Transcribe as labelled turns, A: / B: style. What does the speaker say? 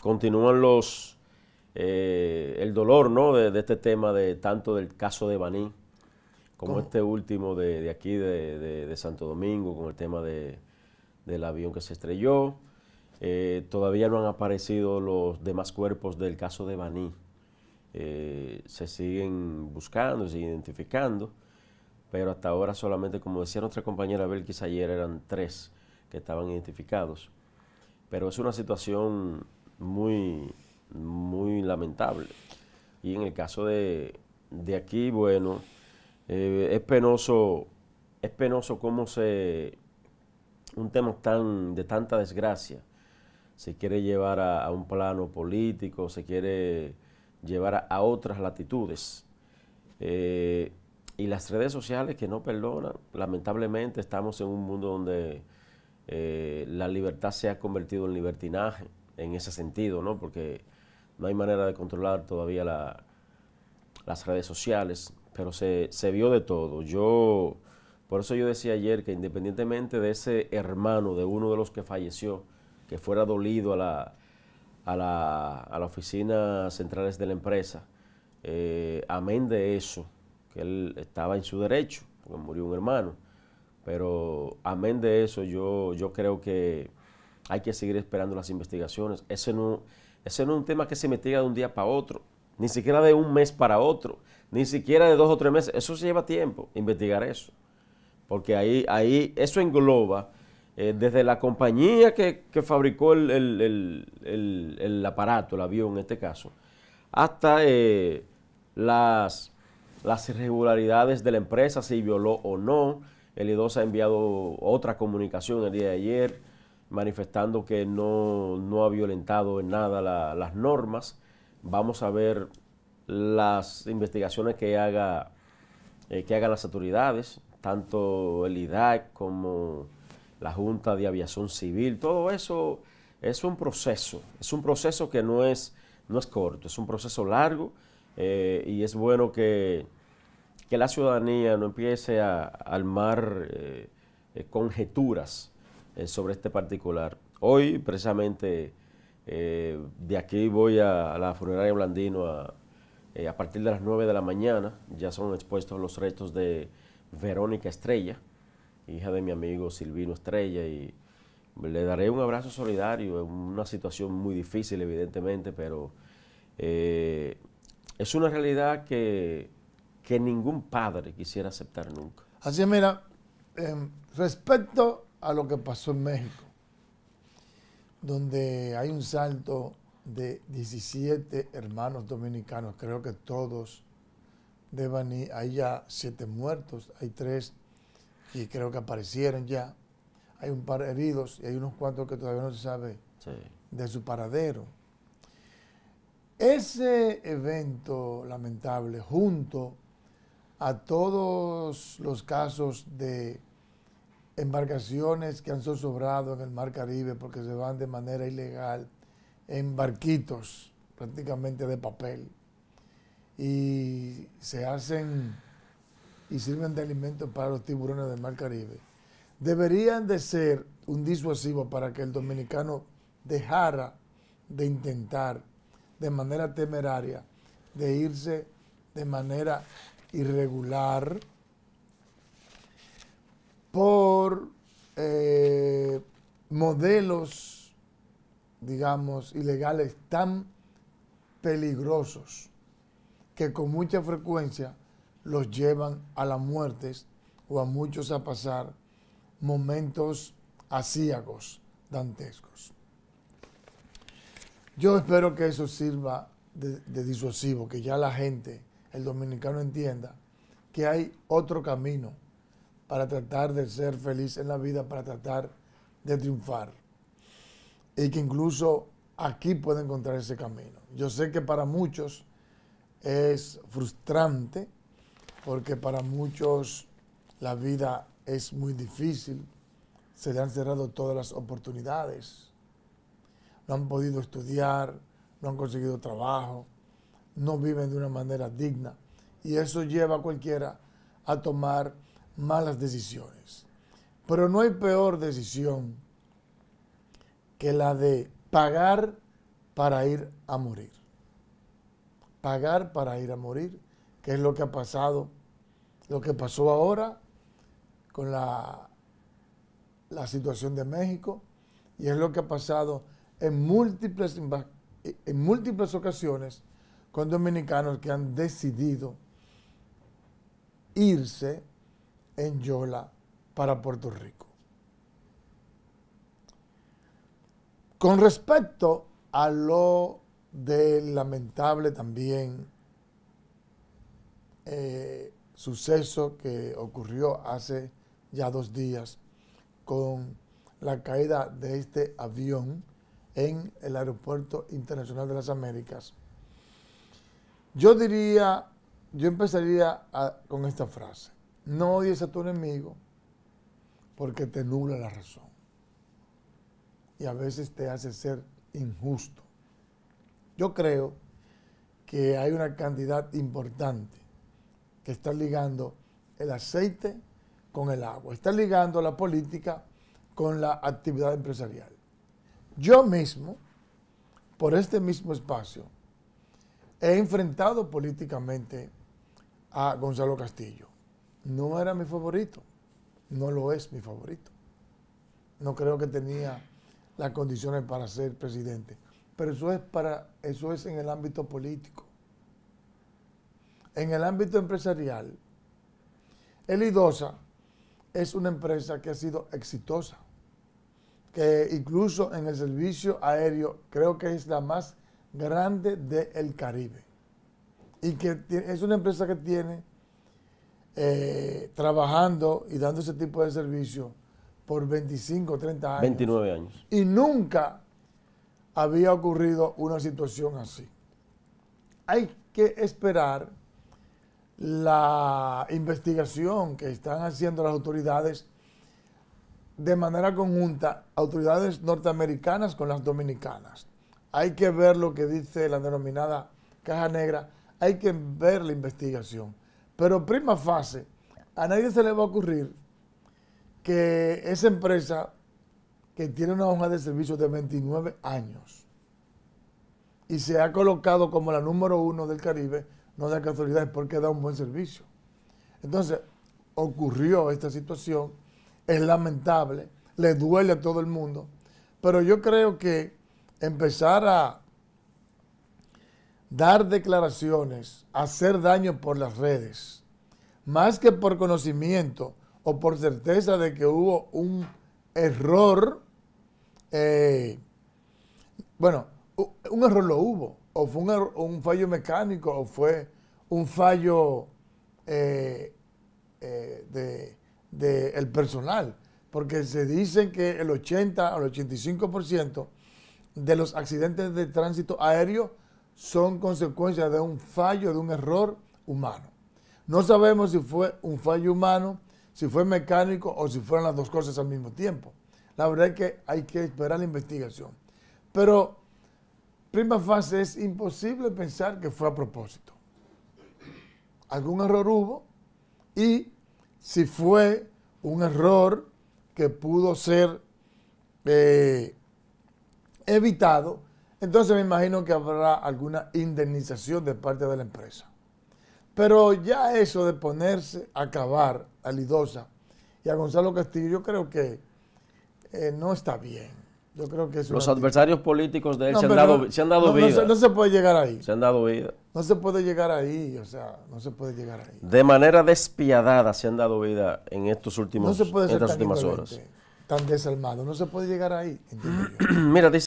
A: continúan los eh, el dolor ¿no? De, este tema de tanto del caso de Baní como este último de, aquí de, Santo Domingo con el tema del avión que se estrelló. Eh, todavía no han aparecido los demás cuerpos del caso de Baní. Eh, se siguen buscando, se siguen identificando, pero hasta ahora solamente, como decía nuestra compañera Belkis ayer, eran tres que estaban identificados. Pero es una situación muy, muy lamentable. Y en el caso de, aquí, bueno, eh, es penoso, es penoso cómo se un tema tan de tanta desgracia se quiere llevar a, un plano político, se quiere llevar a, otras latitudes. Eh, y las redes sociales que no perdonan, lamentablemente estamos en un mundo donde eh, la libertad se ha convertido en libertinaje en ese sentido, ¿no? Porque no hay manera de controlar todavía las redes sociales, pero se, vio de todo. Yo, por eso yo decía ayer que independientemente de ese hermano de uno de los que falleció, que fuera dolido a la, a la, a oficina centrales de la empresa, eh, amén de eso, que él estaba en su derecho, porque murió un hermano, pero amén de eso yo, yo creo que hay que seguir esperando las investigaciones. Ese no, es un tema que se investiga de un día para otro, ni siquiera de un mes para otro, ni siquiera de dos o tres meses. Eso se lleva tiempo, investigar eso. Porque ahí, ahí eso engloba eh, desde la compañía que, fabricó el, aparato, el avión en este caso, hasta eh, las, las irregularidades de la empresa, si violó o no. El I2 ha enviado otra comunicación el día de ayer manifestando que no, ha violentado en nada las normas. Vamos a ver las investigaciones que, haga, eh, que hagan las autoridades, tanto el IDAC como la Junta de Aviación Civil. Todo eso es un proceso, es un proceso que no es, no es corto, es un proceso largo eh, y es bueno que, la ciudadanía no empiece a, almar eh, conjeturas eh, sobre este particular. Hoy, precisamente, eh, de aquí voy a, la funeraria Blandino a, eh, partir de las 9 de la mañana. Ya son expuestos los restos de Verónica Estrella, hija de mi amigo Silvino Estrella, y le daré un abrazo solidario. Es una situación muy difícil, evidentemente, pero es una realidad que, que, ningún padre quisiera aceptar nunca.
B: Así es, mira, em, respecto a lo que pasó en México, donde hay un salto de 17 hermanos dominicanos, creo que todos deban ir, hay ya siete muertos, hay tres que creo que aparecieron ya, hay un par heridos y hay unos cuantos que todavía no se sabe de su paradero. Ese evento lamentable, junto a todos los casos de embarcaciones que han zozobrado en el Mar Caribe porque se van de manera ilegal en barquitos prácticamente de papel y se hacen y sirven de alimento para los tiburones del Mar Caribe, deberían de ser un disuasivo para que el dominicano dejara de intentar de manera temeraria de irse de manera irregular eh, modelos, digamos, ilegales tan peligrosos que con mucha frecuencia los llevan a las muertes o a muchos a pasar momentos asiagos, dantescos. Yo espero que eso sirva de disuasivo, que ya la gente, el dominicano entienda que hay otro camino para tratar de ser feliz en la vida, para tratar de triunfar. Y que incluso aquí puede encontrar ese camino. Yo sé que para muchos es frustrante, porque para muchos la vida es muy difícil, se le han cerrado todas las oportunidades, no han podido estudiar, no han conseguido trabajo, no viven de una manera digna. Y eso lleva a cualquiera a tomar malas decisiones. Pero no hay peor decisión que la de pagar para ir a morir. Pagar para ir a morir, que es lo que ha pasado, lo que pasó ahora con la, la situación de México y es lo que ha pasado en múltiples, en múltiples ocasiones con dominicanos que han decidido irse en Yola para Puerto Rico. Con respecto a lo del lamentable también eh, suceso que ocurrió hace ya dos días con la caída de este avión en el Aeropuerto Internacional de las Américas, yo diría, yo empezaría con esta frase. No odies a tu enemigo porque te nubla la razón. Y a veces te hace ser injusto. Yo creo que hay una cantidad importante que está ligando el aceite con el agua. Está ligando la política con la actividad empresarial. Yo mismo, por este mismo espacio, he enfrentado políticamente a Gonzalo Castillo no era mi favorito, no lo es mi favorito. No creo que tenía las condiciones para ser presidente. Pero eso es, para, eso es en el ámbito político. En el ámbito empresarial, Elidosa es una empresa que ha sido exitosa, que incluso en el servicio aéreo creo que es la más grande del Caribe. Y que es una empresa que tiene eh, trabajando y dando ese tipo de servicio por 25, 30 años. 29 años. Y nunca había ocurrido una situación así. Hay que esperar la investigación que están haciendo las autoridades de manera conjunta, autoridades norteamericanas con las dominicanas. Hay que ver lo que dice la denominada caja negra, hay que ver la investigación. Pero prima fase, a nadie se le va a ocurrir que esa empresa que tiene una hoja de servicio de 29 años y se ha colocado como la número uno del Caribe, no da casualidad, es porque da un buen servicio. Entonces, ocurrió esta situación, es lamentable, le duele a todo el mundo, pero yo creo que empezar a, dar declaraciones, hacer daño por las redes, más que por conocimiento o por certeza de que hubo un error, eh, bueno, un error lo hubo, o fue un, fallo mecánico, o fue un fallo eh, eh, del de, el personal, porque se dice que el 80 el 85% de los accidentes de tránsito aéreo son consecuencias de un fallo, de un error humano. No sabemos si fue un fallo humano, si fue mecánico o si fueron las dos cosas al mismo tiempo. La verdad es que hay que esperar la investigación. Pero, prima fase, es imposible pensar que fue a propósito. Algún error hubo y si fue un error que pudo ser eh, evitado, entonces me imagino que habrá alguna indemnización de parte de la empresa. Pero ya eso de ponerse a acabar a Lidosa y a Gonzalo Castillo, yo creo que eh, no está bien. Yo creo que Los adversarios políticos de él se, han dado, se, han dado, vida. No se, puede llegar ahí. Se han dado vida. No se puede llegar ahí, o sea, no se puede llegar ahí.
A: De manera despiadada se han dado vida en estos últimos, no se puede ser últimas horas.
B: Tan desalmado, no se puede llegar ahí.
A: Mira, dice.